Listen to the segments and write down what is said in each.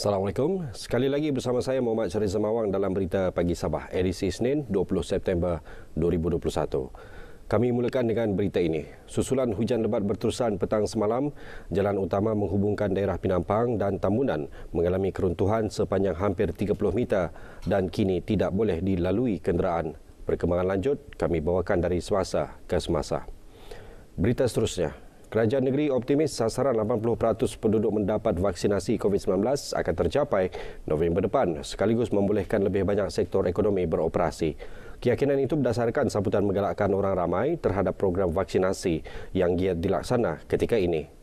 Assalamualaikum. Sekali lagi bersama saya Muhammad Syariza Mawang dalam berita pagi Sabah edisi Isnin 20 September 2021. Kami mulakan dengan berita ini. Susulan hujan lebat berterusan petang semalam, jalan utama menghubungkan daerah Pinampang dan Tambunan mengalami keruntuhan sepanjang hampir 30 meter dan kini tidak boleh dilalui kenderaan. Perkembangan lanjut kami bawakan dari semasa ke semasa. Berita seterusnya, Kerajaan negeri optimis sasaran 80% penduduk mendapat vaksinasi COVID-19 akan tercapai November depan sekaligus membolehkan lebih banyak sektor ekonomi beroperasi. Keyakinan itu berdasarkan sambutan menggalakkan orang ramai terhadap program vaksinasi yang giat dilaksana ketika ini.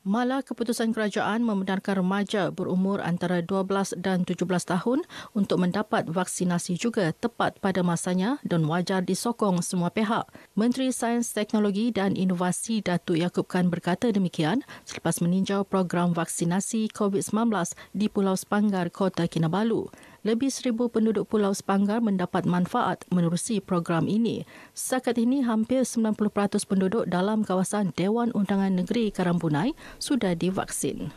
Malah keputusan kerajaan membenarkan remaja berumur antara 12 dan 17 tahun untuk mendapat vaksinasi juga tepat pada masanya dan wajar disokong semua pihak. Menteri Sains Teknologi dan Inovasi Datuk Yaakob Khan berkata demikian selepas meninjau program vaksinasi COVID-19 di Pulau Sepanggar, Kota Kinabalu. Lebih seribu penduduk Pulau Sepanggar mendapat manfaat menerusi program ini. Setakat ini, hampir 90% penduduk dalam kawasan Dewan Undangan Negeri Karambunai sudah divaksin.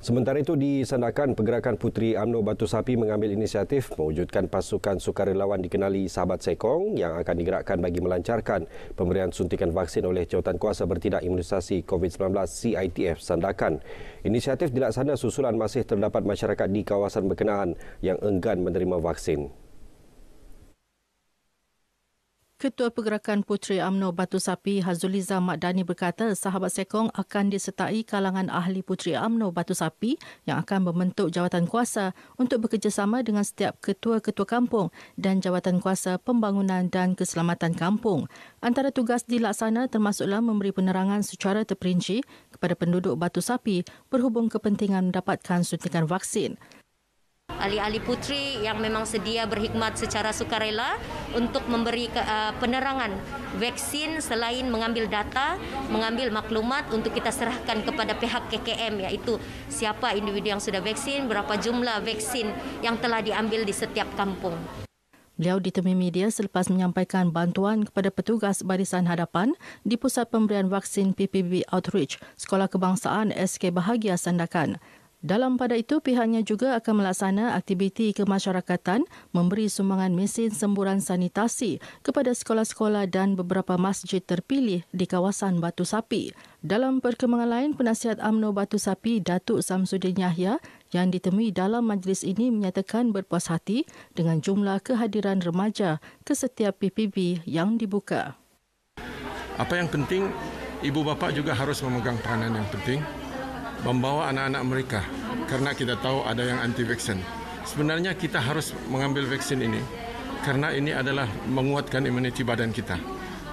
Sementara itu disandarkan pergerakan Puteri Amno Batu Sapi mengambil inisiatif mewujudkan pasukan sukarelawan dikenali Sahabat Sekong yang akan digerakkan bagi melancarkan pemberian suntikan vaksin oleh Jawatan Kuasa bertindak imunisasi COVID-19 CITF Sandakan. Inisiatif dilaksana susulan masih terdapat masyarakat di kawasan berkenaan yang enggan menerima vaksin. Ketua Pergerakan Puteri Amno Batu Sapi Hazuliza Madani berkata sahabat Sekong akan disertai kalangan ahli Puteri Amno Batu Sapi yang akan membentuk jawatan kuasa untuk bekerjasama dengan setiap ketua-ketua kampung dan jawatan kuasa pembangunan dan keselamatan kampung. Antara tugas dilaksana termasuklah memberi penerangan secara terperinci kepada penduduk Batu Sapi berhubung kepentingan mendapatkan suntikan vaksin ahli-ahli putri yang memang sedia berhikmat secara sukarela untuk memberi uh, penerangan vaksin selain mengambil data, mengambil maklumat untuk kita serahkan kepada pihak KKM iaitu siapa individu yang sudah vaksin, berapa jumlah vaksin yang telah diambil di setiap kampung. Beliau ditemui media selepas menyampaikan bantuan kepada petugas barisan hadapan di Pusat Pemberian Vaksin PPB Outreach Sekolah Kebangsaan SK Bahagia Sandakan. Dalam pada itu, pihaknya juga akan melaksana aktiviti kemasyarakatan memberi sumbangan mesin semburan sanitasi kepada sekolah-sekolah dan beberapa masjid terpilih di kawasan Batu Sapi. Dalam perkembangan lain, penasihat UMNO Batu Sapi, Datuk Samsudin Yahya yang ditemui dalam majlis ini menyatakan berpuas hati dengan jumlah kehadiran remaja ke setiap PPB yang dibuka. Apa yang penting, ibu bapa juga harus memegang peranan yang penting membawa anak-anak mereka karena kita tahu ada yang anti vaksin. Sebenarnya kita harus mengambil vaksin ini karena ini adalah menguatkan imuniti badan kita.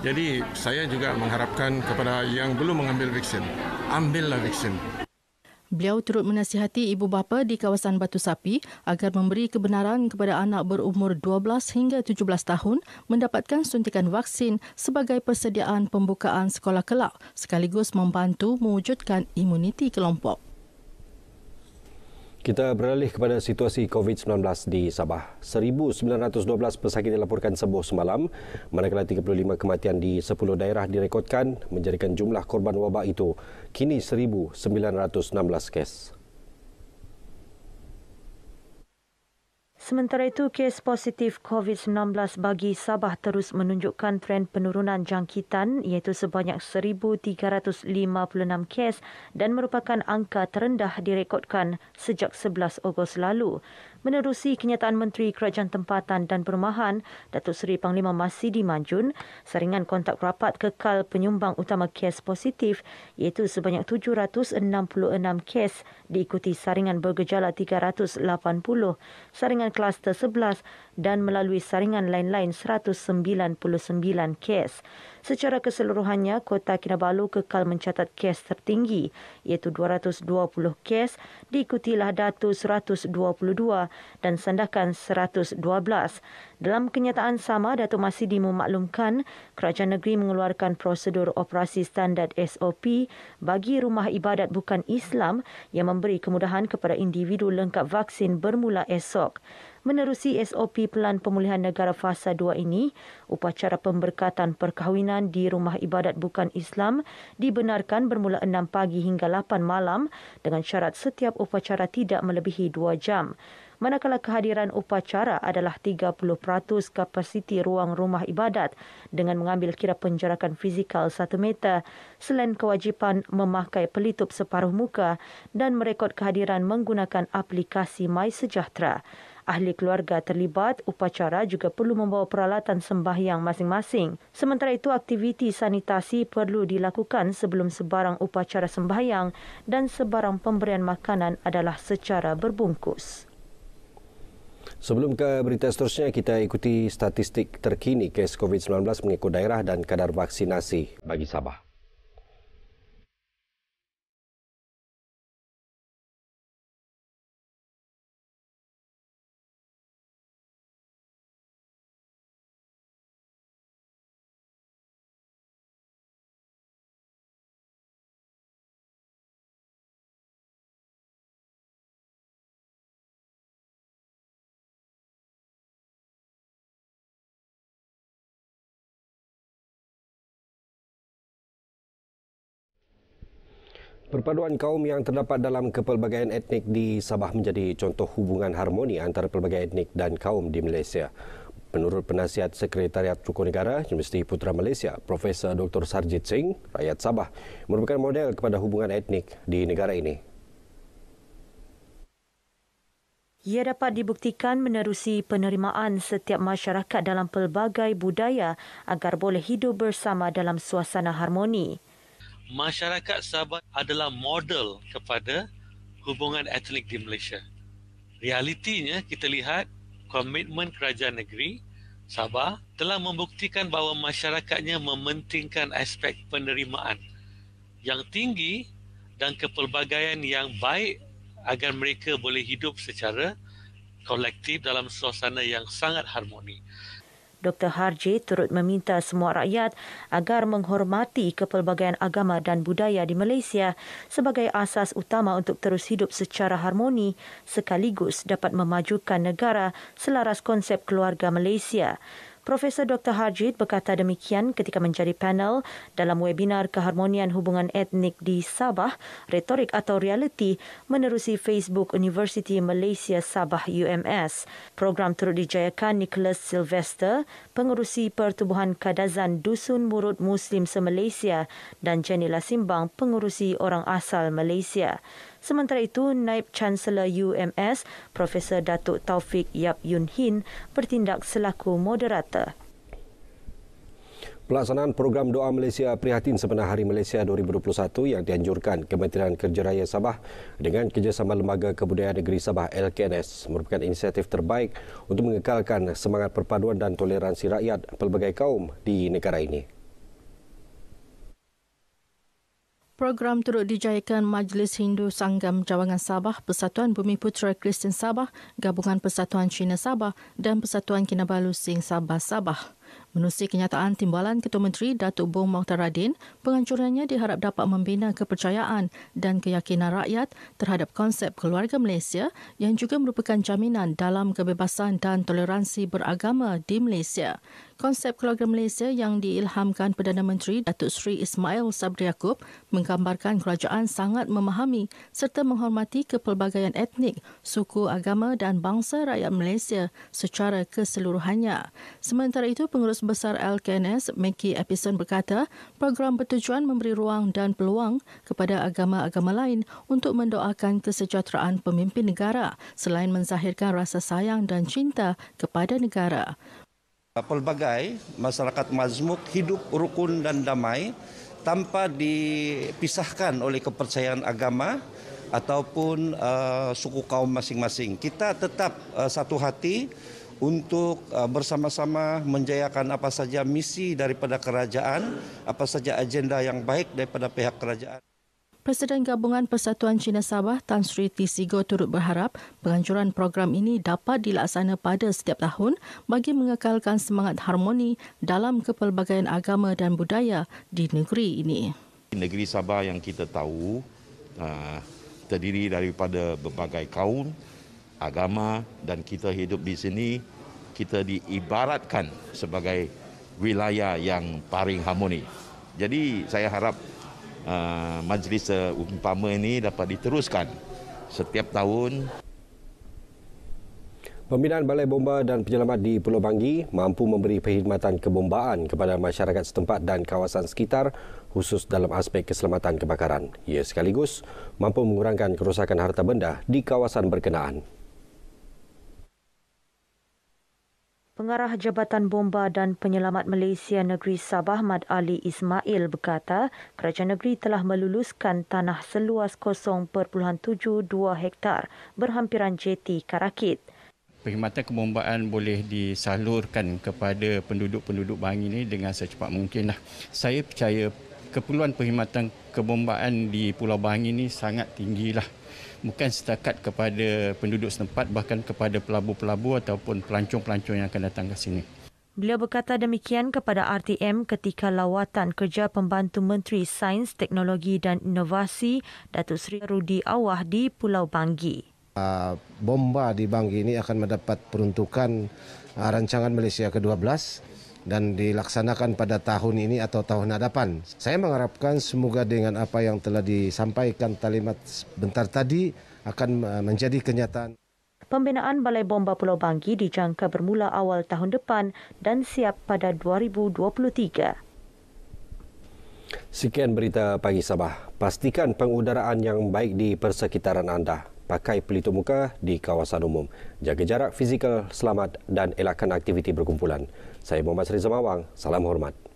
Jadi saya juga mengharapkan kepada yang belum mengambil vaksin, ambillah vaksin. Beliau turut menasihati ibu bapa di kawasan Batu Sapi agar memberi kebenaran kepada anak berumur 12 hingga 17 tahun mendapatkan suntikan vaksin sebagai persediaan pembukaan sekolah kelak sekaligus membantu mewujudkan imuniti kelompok. Kita beralih kepada situasi COVID-19 di Sabah. 1,912 pesakit dilaporkan sembuh semalam, manakala 35 kematian di 10 daerah direkodkan menjadikan jumlah korban wabak itu kini 1,916 kes. Sementara itu, kes positif COVID-19 bagi Sabah terus menunjukkan tren penurunan jangkitan iaitu sebanyak 1,356 kes dan merupakan angka terendah direkodkan sejak 11 Ogos lalu menerusi kenyataan Menteri Kerajaan Tempatan dan Perumahan Datuk Seri Panglima Masidi Manjun, saringan kontak rapat kekal penyumbang utama kes positif iaitu sebanyak 766 kes diikuti saringan bergejala 380, saringan kluster 11 dan melalui saringan lain-lain 199 kes. Secara keseluruhannya, Kota Kinabalu kekal mencatat kes tertinggi iaitu 220 kes diikutilah Datu 122 dan Sandakan 112. Dalam kenyataan sama, Datu masih memaklumkan kerajaan negeri mengeluarkan prosedur operasi standard SOP bagi rumah ibadat bukan Islam yang memberi kemudahan kepada individu lengkap vaksin bermula esok. Menerusi SOP Pelan Pemulihan Negara Fasa 2 ini, upacara pemberkatan perkahwinan di rumah ibadat bukan Islam dibenarkan bermula 6 pagi hingga 8 malam dengan syarat setiap upacara tidak melebihi 2 jam. Manakala kehadiran upacara adalah 30% kapasiti ruang rumah ibadat dengan mengambil kira penjarakan fizikal 1 meter selain kewajipan memakai pelitup separuh muka dan merekod kehadiran menggunakan aplikasi MySejahtera. Sejahtera. Ahli keluarga terlibat upacara juga perlu membawa peralatan sembahyang masing-masing. Sementara itu, aktiviti sanitasi perlu dilakukan sebelum sebarang upacara sembahyang dan sebarang pemberian makanan adalah secara berbungkus. Sebelum ke berita seterusnya, kita ikuti statistik terkini kes COVID-19 mengikut daerah dan kadar vaksinasi bagi Sabah. Perpaduan kaum yang terdapat dalam kepelbagaian etnik di Sabah menjadi contoh hubungan harmoni antara pelbagai etnik dan kaum di Malaysia. Menurut penasihat Sekretariat Cukup Negara Universiti Putra Malaysia, Profesor Dr. Sarjit Singh, rakyat Sabah merupakan model kepada hubungan etnik di negara ini. Ia dapat dibuktikan menerusi penerimaan setiap masyarakat dalam pelbagai budaya agar boleh hidup bersama dalam suasana harmoni masyarakat Sabah adalah model kepada hubungan etnik di Malaysia. Realitinya kita lihat komitmen kerajaan negeri Sabah telah membuktikan bahawa masyarakatnya mementingkan aspek penerimaan yang tinggi dan kepelbagaian yang baik agar mereka boleh hidup secara kolektif dalam suasana yang sangat harmoni. Dr. Harje turut meminta semua rakyat agar menghormati kepelbagaian agama dan budaya di Malaysia sebagai asas utama untuk terus hidup secara harmoni sekaligus dapat memajukan negara selaras konsep keluarga Malaysia. Profesor Dr. Harjit berkata demikian ketika menjadi panel dalam webinar keharmonian hubungan etnik di Sabah, Retorik atau Realiti menerusi Facebook University Malaysia Sabah UMS. Program turut dijayakan Nicholas Sylvester, pengurusi Pertubuhan Kadazan Dusun Murut Muslim Semalaysia dan Jenny Lasimbang, pengurusi Orang Asal Malaysia. Sementara itu, Naib Chancellor UMS, Profesor Datuk Taufik Yap Yun Hin bertindak selaku moderator. Pelaksanaan program Doa Malaysia Prihatin Sebenar Hari Malaysia 2021 yang dianjurkan Kementerian Kerja Raya Sabah dengan kerjasama Lembaga Kebudayaan Negeri Sabah LKNS merupakan inisiatif terbaik untuk mengekalkan semangat perpaduan dan toleransi rakyat pelbagai kaum di negara ini. Program turut dijayakan Majlis Hindu Sanggam Jawangan Sabah, Persatuan Bumi Putera Kristen Sabah, Gabungan Persatuan Cina Sabah dan Persatuan Kinabalu Sing Sabah Sabah. Menurut kenyataan timbalan Ketua Menteri Datuk Bong Mokhtar Radin, penghancurannya diharap dapat membina kepercayaan dan keyakinan rakyat terhadap konsep keluarga Malaysia yang juga merupakan jaminan dalam kebebasan dan toleransi beragama di Malaysia. Konsep keluarga Malaysia yang diilhamkan Perdana Menteri Datuk Seri Ismail Sabri Yaakob menggambarkan kerajaan sangat memahami serta menghormati kepelbagaian etnik, suku, agama dan bangsa rakyat Malaysia secara keseluruhannya. Sementara itu, Pengurus Besar LKNS Mickey Epison berkata, program bertujuan memberi ruang dan peluang kepada agama-agama lain untuk mendoakan kesejahteraan pemimpin negara selain menzahirkan rasa sayang dan cinta kepada negara pelbagai masyarakat mazmuk hidup rukun dan damai tanpa dipisahkan oleh kepercayaan agama ataupun uh, suku kaum masing-masing. Kita tetap uh, satu hati untuk uh, bersama-sama menjayakan apa saja misi daripada kerajaan, apa saja agenda yang baik daripada pihak kerajaan. Presiden Gabungan Persatuan Cina Sabah Tan Sri Tisigo turut berharap penganjuran program ini dapat dilaksana pada setiap tahun bagi mengekalkan semangat harmoni dalam kepelbagaian agama dan budaya di negeri ini. Negeri Sabah yang kita tahu ah, terdiri daripada berbagai kaum, agama dan kita hidup di sini kita diibaratkan sebagai wilayah yang paling harmoni. Jadi saya harap Ah, majlis uh, umpama ini dapat diteruskan setiap tahun. Pembinaan Balai Bomba dan Penyelamat di Pulau Banggi mampu memberi perkhidmatan kebombaan kepada masyarakat setempat dan kawasan sekitar khusus dalam aspek keselamatan kebakaran. Ia sekaligus mampu mengurangkan kerosakan harta benda di kawasan berkenaan. Pengarah Jabatan Bomba dan Penyelamat Malaysia Negeri Sabah Mad Ali Ismail berkata, kerajaan negeri telah meluluskan tanah seluas 0.72 hektar berhampiran jeti Karakit. Perkhidmatan kebombaan boleh disalurkan kepada penduduk-penduduk Bangi ini dengan secepat mungkin. Saya percaya keperluan perkhidmatan kebombaan di Pulau Bangi ini sangat tinggilah bukan setakat kepada penduduk setempat bahkan kepada pelabur-pelabur ataupun pelancong-pelancong yang akan datang ke sini. Beliau berkata demikian kepada RTM ketika lawatan kerja pembantu Menteri Sains, Teknologi dan Inovasi Datuk Seri Rudi Awah di Pulau Bangi. Ah, bomba di Bangi ini akan mendapat peruntukan ah, rancangan Malaysia ke-12 dan dilaksanakan pada tahun ini atau tahun hadapan. Saya mengharapkan semoga dengan apa yang telah disampaikan talimat bentar tadi akan eh, menjadi kenyataan. Pembinaan Balai Bomba Pulau Bangki dijangka bermula awal tahun depan dan siap pada 2023. Sekian berita pagi Sabah. Pastikan pengudaraan yang baik di persekitaran anda pakai pelitup muka di kawasan umum. Jaga jarak fizikal selamat dan elakkan aktiviti berkumpulan. Saya Muhammad Rizal Mawang, salam hormat.